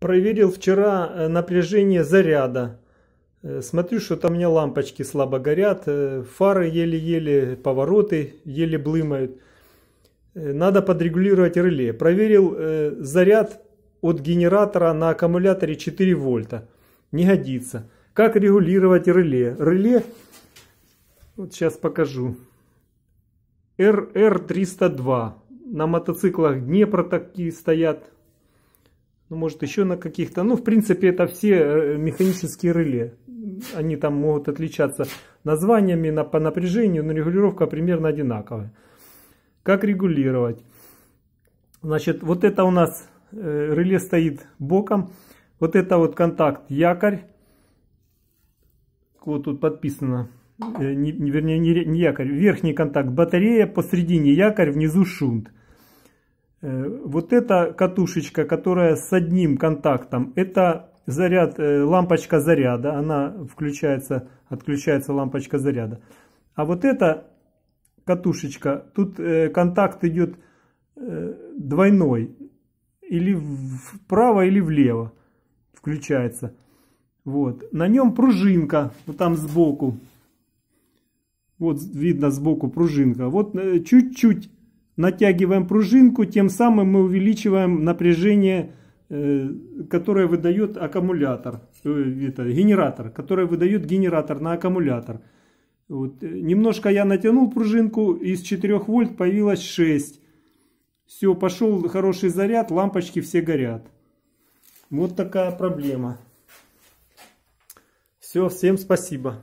Проверил вчера э, напряжение заряда. Э, смотрю, что там у меня лампочки слабо горят, э, фары еле-еле, повороты еле блымают. Надо подрегулировать реле. Проверил заряд от генератора на аккумуляторе 4 вольта. Не годится. Как регулировать реле? Реле, вот сейчас покажу. РР 302 На мотоциклах Днепра такие стоят, ну, может, еще на каких-то. Ну, в принципе, это все э, механические реле. Они там могут отличаться названиями на, по напряжению, но регулировка примерно одинаковая. Как регулировать? Значит, вот это у нас э, реле стоит боком. Вот это вот контакт якорь. Вот тут подписано. Э, не, вернее, не, не якорь. Верхний контакт батарея, посередине якорь, внизу шунт. Э, вот эта катушечка, которая с одним контактом, это заряд, э, лампочка заряда, она включается, отключается лампочка заряда. А вот эта катушечка, тут э, контакт идет двойной, или вправо, или влево включается. Вот. На нем пружинка, вот там сбоку. Вот видно сбоку пружинка. Вот чуть-чуть натягиваем пружинку, тем самым мы увеличиваем напряжение, э, которое выдает аккумулятор, э, это, генератор, которое выдает генератор на аккумулятор. Вот. Немножко я натянул пружинку, из 4 вольт появилось 6. Все, пошел хороший заряд, лампочки все горят. Вот такая проблема. Все, всем спасибо.